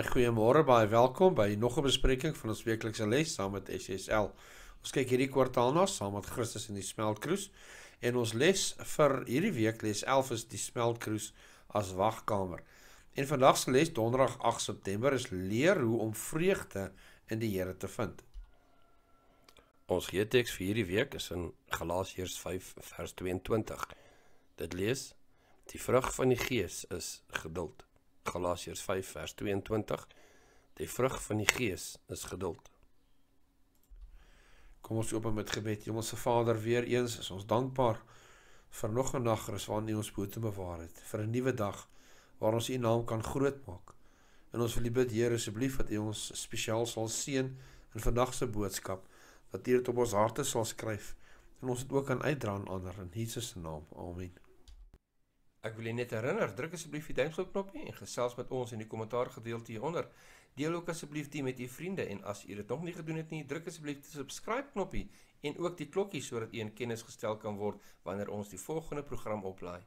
Baie goeiemôre, baie welkom by nog 'n bespreking van ons weeklikse les saam met SSL. Ons kyk hierdie kwartaal na saam met Christus in die smeltkroes en ons les vir hierdie week les 11 is die smeltkroes as wagkamer. En vandag se les Donderdag 8 September is leer hoe om vreugde in die Here te vind. Ons geteks vir hierdie week is in Galasiërs 5 vers 22. Dit lees: Die vrug van die Gees is geduld, Galasiërs 5 vers 22 Die vrug van die Gees is geduld. Kom ons open met gebed. Hemelse Vader, weer eens is ons dankbaar vir nog 'n nag rus waarin U ons bote bewaar het, vir 'n nuwe dag waar ons U naam kan groot maak. En ons wil U bid, Here, asseblief dat U ons spesiaal sal seën in vandag se boodskap, dat U dit op ons harte sal skryf en ons dit ook kan uitdra aan ander in Jesus se naam. Amen. Ek wil net herinner, druk asseblief die duimpie knoppie en gesels met ons in die kommentaar gedeelte hieronder. Deel ook asseblief dit met u vriende en as u dit nog nie gedoen het nie, druk asseblief die subscribe knoppie en ook die klokkie sodat u in kennis gestel kan word wanneer ons die volgende program oplaai.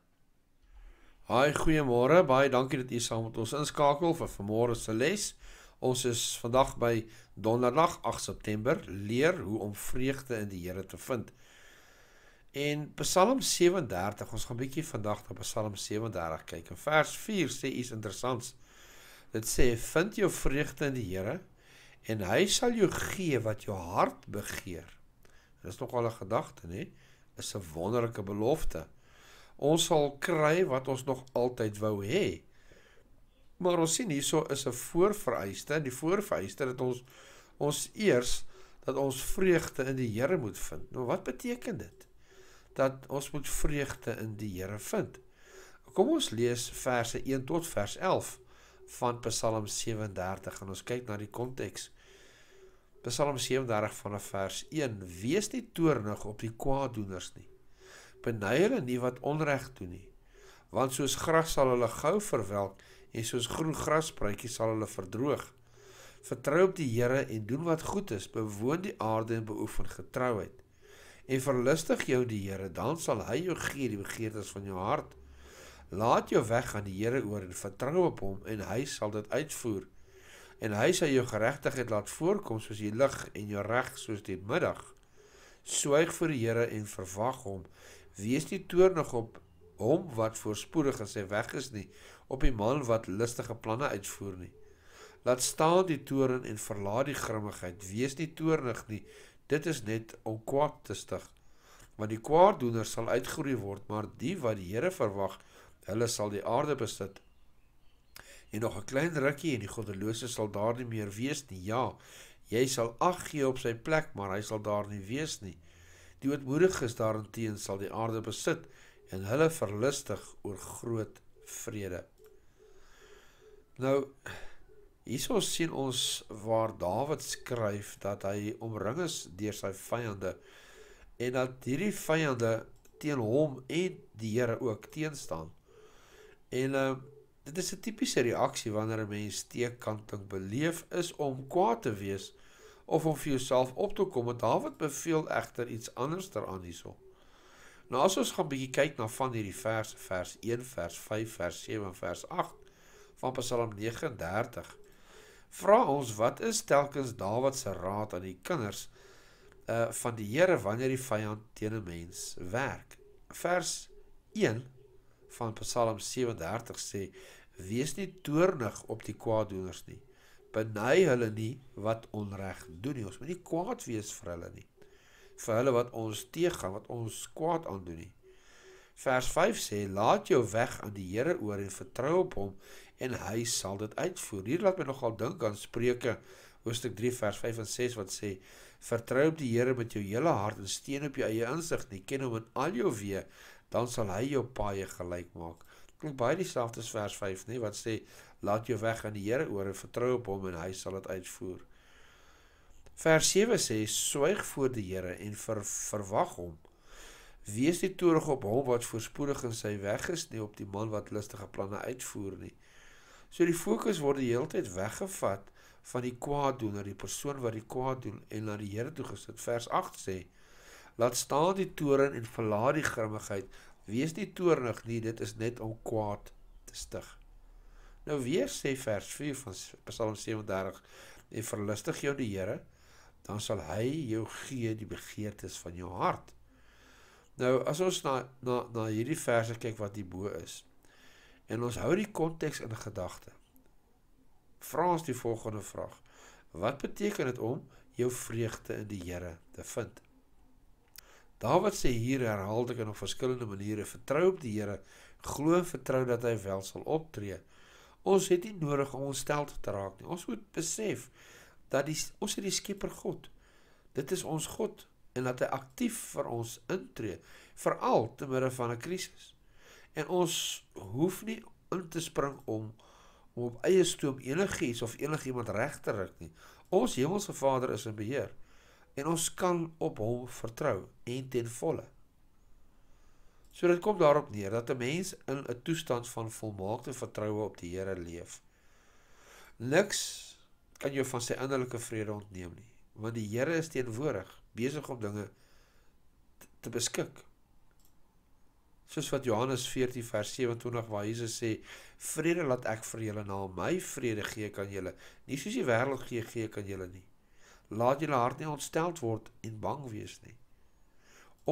Haai, goeiemôre. Baie dankie dat u saam met ons inskakel vir vanmôre se les. Ons is vandag by Donderdag 8 September leer hoe om vreugde in die Here te vind. En Psalm 37, ons gaan 'n bietjie vandag na Psalm 37 kyk. In vers 4 sê iets interessants. Dit sê: "Vind jou vreugde in die Here en hy sal jou gee wat jou hart begeer." Dit is nogal 'n gedagte, nê? Is 'n wonderlike belofte. Ons sal kry wat ons nog altyd wou hê. Maar ons sien hierso is 'n voorvereiste, die voorvereiste dat ons ons eers dat ons vreugde in die Here moet vind. Nou wat beteken dit? dat ons moet vreugde in die Here vind. Kom ons lees verse 1 tot vers 11 van Psalm 37 en ons kyk na die konteks. Psalm 37 vanaf vers 1: Wees nie toornig op die kwaadoeners nie. Beny hulle nie wat onreg doen nie, want soos gras sal hulle gou verwelk en soos groen graspruitjie sal hulle verdroog. Vertrou op die Here en doen wat goed is, bewoon die aarde en beoefen getrouheid en verlustig jou die Here, dan sal hy jou gee die begeertes van jou hart. Laat jou weg aan die Here oor en vertrou op hom en hy sal dit uitvoer. En hy sal jou geregtigheid laat voorkom soos die lig en jou reg soos die middag. Swyg voor die Here en verwag hom. Wees nie toornig op hom wat voorspoedig en sy weg is nie, op die man wat listige planne uitvoer nie. Laat staan die toorn en verlaat die grimmigheid. Wees nie toornig nie, Dit is net om kwaad te stig. Want die kwaaddoener sal uitgeroei word, maar die wat die Here verwag, hulle sal die aarde besit. En nog 'n klein rukkie en die goddelose sal daar nie meer wees nie. Ja, jy sal ag gee op sy plek, maar hy sal daar nie wees nie. Die ootmoediges daarteen sal die aarde besit en hulle verlustig oor groot vrede. Nou Hierso sien ons waar Dawid skryf dat hy omring is deur sy vyande en dat hierdie vyande teen hom en die Here ook teenstaan. En uh, dit is 'n tipiese reaksie wanneer 'n mens teekanting beleef is om kwaad te wees of om vir jouself op te kom. Maar Dawid beveel egter iets anders daaraan hierso. Nou as ons gaan bietjie kyk na van hierdie verse, vers 1, vers 5, vers 7 en vers 8 van Psalm 39 vraag ons, wat is telkens Dawid se raad aan die kinders uh van die Here wanneer die vyand teen 'n mens werk? Vers 1 van Psalm 37 sê: Wees nie toornig op die kwaadoeners nie. Beny hulle nie wat onreg doen nie. Ons moet nie kwaad wees vir hulle nie. Vir hulle wat ons teëgaan, wat ons kwaad aandoen nie. Vers 5 sê: Laat jou weg aan die Here oor en vertrou op hom en hy sal dit uitvoer. Hier laat my nogal dink aan Spreuke hoofstuk 3 vers 5 en 6 wat sê: Vertrou op die Here met jou hele hart en steun op jou eie insig. Jy ken hom in al jou weë, dan sal hy jou paaie gelyk maak. Klink baie dieselfde as vers 5, nê, wat sê: Laat jou weg aan die Here oor en vertrou op hom en hy sal dit uitvoer. Vers 7 sê: Swyg voor die Here en ver, verwag hom. Wees nie toorig op hom wat voorspoedig in sy weg is nie op die man wat lustige planne uitvoer nie. So die fokus word die hele tyd weggevat van die kwaad doen na die persoon wat die kwaad doen en na die Here toe gesit. Vers 8 sê: Laat staan die toorn en verlaat die grimmigheid. Wees nie toornig nie, dit is net om kwaad te stig. Nou weer sê vers 4 van Psalm 37: En verlustig jou die Here, dan sal hy jou gee die begeertes van jou hart. Nou as ons na na na hierdie verse kyk wat hierbo is en ons hou die konteks in gedagte. Vra ons die volgende vraag: Wat beteken dit om jou vreugde in die Here te vind? Dawid sê hier herhaaldelik en op verskillende maniere: Vertrou op die Here, glo en vertrou dat hy wel sal optree. Ons het nie nodig om onsself te raak nie. Ons moet besef dat die ons het die Skepper God. Dit is ons God en dat hy aktief vir ons intree veral te midde van 'n krisis. En ons hoef nie in te spring om, om op eie stoom enigiets of enigiemand reg te ruk nie. Ons hemelse Vader is in beheer en ons kan op hom vertrou en ten volle. So dit kom daarop neer dat 'n mens in 'n toestand van volmaakte vertroue op die Here leef. Niks kan jou van sy innerlike vrede ontneem nie, want die Here is teenwoordig besig om dinge te beskik. Soos wat Johannes 14 vers 27 waar Jesus sê: "Vrede laat ek vir julle na my vrede gee kan julle, nie soos die wêreld gee gee kan julle nie. Laat julle hart nie ontsteld word en bang wees nie."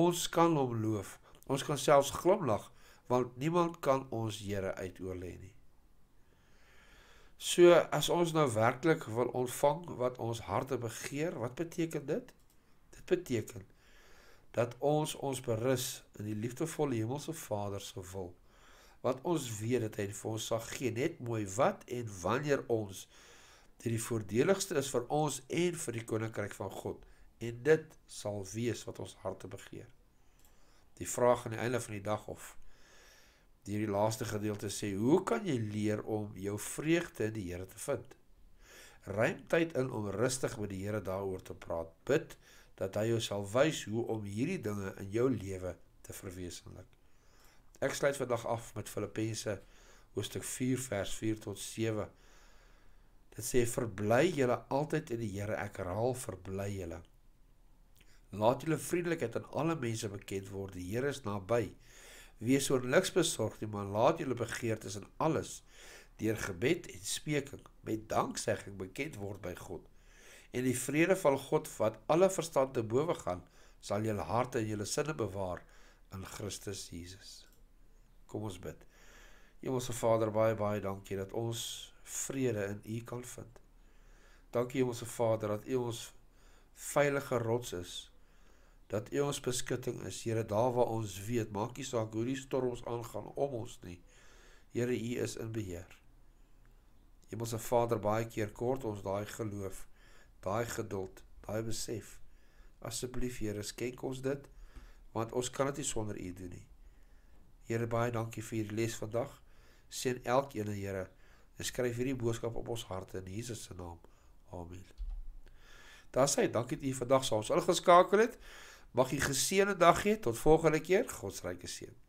Ons kan hom loof. Ons kan selfs glimlag want niemand kan ons Here uitoorlê nie. So as ons nou werklik wil ontvang wat ons harte begeer, wat beteken dit? Dit beteken dat ons ons berus in die liefdevolle hemelse Vader se wil. Wat ons weet dat hy vir ons sal gee, net mooi wat en wanneer ons dit die voordeligste is vir ons en vir die koninkryk van God. En dit sal wees wat ons harte begeer. Die vraag aan die einde van die dag of hierdie laaste gedeelte sê, hoe kan jy leer om jou vreugde in die Here te vind? Ruim tyd in om rustig met die Here daaroor te praat. Bid dat hy jou sal wys hoe om hierdie dinge in jou lewe te verwesenlik. Ek sluit vandag af met Filippense hoofstuk 4 vers 4 tot 7. Dit sê verbly julle altyd in die Here. Ek herhaal verbly julle. Laat julle vriendelikheid aan alle mense bekend word. Die Here is naby. Wees oor niks besorg nie, maar laat julle begeertes in alles deur gebed en spreking met danksegging bekend word by God en die vrede van God wat alle verstand te bowe gaan, sal julle harte en julle sinne bewaar in Christus Jesus. Kom ons bid. Hemelse Vader, baie baie dankie dat ons vrede in U kan vind. Dankie Hemelse Vader dat U ons veilige rots is. Dat U ons beskutting is, Here, daar waar ons weet, maakie saak hoe die storms aangaan om ons nie. Here, U is in beheer. Hemelse Vader, baie keer kort ons daai geloof daai geduld, daai besef. Asseblief Here, skenk ons dit want ons kan dit nie sonder U doen nie. Here, baie dankie vir hierdie les vandag. Seën elkeen, Here. En skryf hierdie boodskap op ons harte in Jesus se naam. Amen. Daarsei, dankie dat u vandag saam ons al geskakel het. Mag u geseënde dag hê tot volgende keer. God se ryke seën.